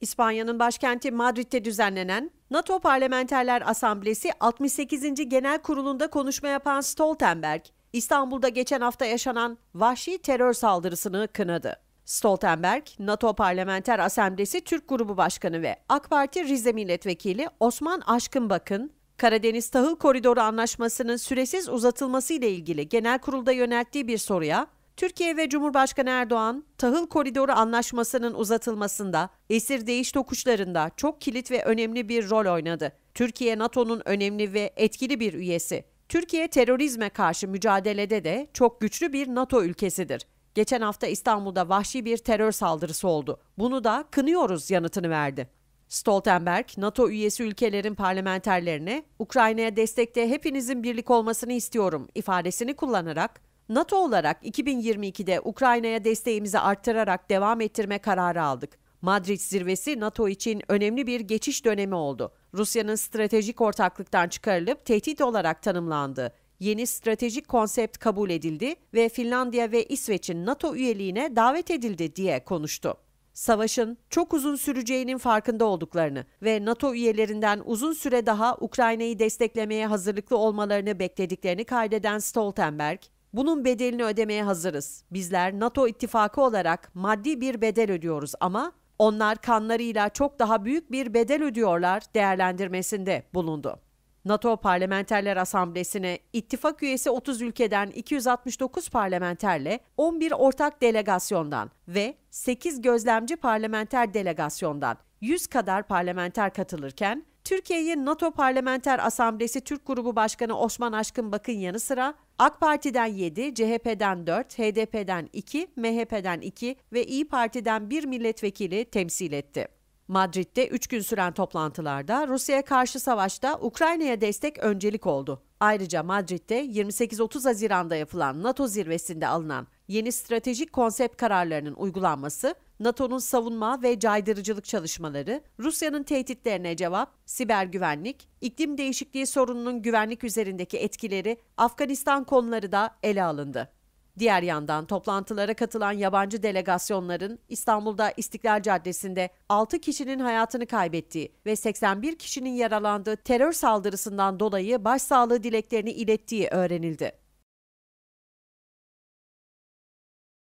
İspanya'nın başkenti Madrid'de düzenlenen NATO Parlamenterler Asamblesi 68. Genel Kurulu'nda konuşma yapan Stoltenberg, İstanbul'da geçen hafta yaşanan vahşi terör saldırısını kınadı. Stoltenberg, NATO Parlamenter Asamblesi Türk Grubu Başkanı ve AK Parti Rize Milletvekili Osman Aşkın Bakın, Karadeniz Tahıl Koridoru Anlaşması'nın süresiz uzatılması ile ilgili genel kurulda yönelttiği bir soruya Türkiye ve Cumhurbaşkanı Erdoğan, tahıl koridoru anlaşmasının uzatılmasında, esir değiş tokuşlarında çok kilit ve önemli bir rol oynadı. Türkiye NATO'nun önemli ve etkili bir üyesi. Türkiye terörizme karşı mücadelede de çok güçlü bir NATO ülkesidir. Geçen hafta İstanbul'da vahşi bir terör saldırısı oldu. Bunu da kınıyoruz yanıtını verdi. Stoltenberg, NATO üyesi ülkelerin parlamenterlerine Ukrayna'ya destekte hepinizin birlik olmasını istiyorum ifadesini kullanarak NATO olarak 2022'de Ukrayna'ya desteğimizi arttırarak devam ettirme kararı aldık. Madrid zirvesi NATO için önemli bir geçiş dönemi oldu. Rusya'nın stratejik ortaklıktan çıkarılıp tehdit olarak tanımlandı. Yeni stratejik konsept kabul edildi ve Finlandiya ve İsveç'in NATO üyeliğine davet edildi diye konuştu. Savaşın çok uzun süreceğinin farkında olduklarını ve NATO üyelerinden uzun süre daha Ukrayna'yı desteklemeye hazırlıklı olmalarını beklediklerini kaydeden Stoltenberg, bunun bedelini ödemeye hazırız. Bizler NATO ittifakı olarak maddi bir bedel ödüyoruz ama onlar kanlarıyla çok daha büyük bir bedel ödüyorlar değerlendirmesinde bulundu. NATO Parlamenterler Asamblesi'ne ittifak üyesi 30 ülkeden 269 parlamenterle 11 ortak delegasyondan ve 8 gözlemci parlamenter delegasyondan 100 kadar parlamenter katılırken Türkiye'yi NATO Parlamenter Asamblesi Türk Grubu Başkanı Osman Aşkın Bakın yanı sıra AK Parti'den 7, CHP'den 4, HDP'den 2, MHP'den 2 ve İyi Parti'den 1 milletvekili temsil etti. Madrid'de 3 gün süren toplantılarda Rusya'ya karşı savaşta Ukrayna'ya destek öncelik oldu. Ayrıca Madrid'de 28-30 Haziran'da yapılan NATO zirvesinde alınan yeni stratejik konsept kararlarının uygulanması NATO'nun savunma ve caydırıcılık çalışmaları, Rusya'nın tehditlerine cevap, siber güvenlik, iklim değişikliği sorununun güvenlik üzerindeki etkileri, Afganistan konuları da ele alındı. Diğer yandan toplantılara katılan yabancı delegasyonların İstanbul'da İstiklal Caddesi'nde 6 kişinin hayatını kaybettiği ve 81 kişinin yaralandığı terör saldırısından dolayı başsağlığı dileklerini ilettiği öğrenildi.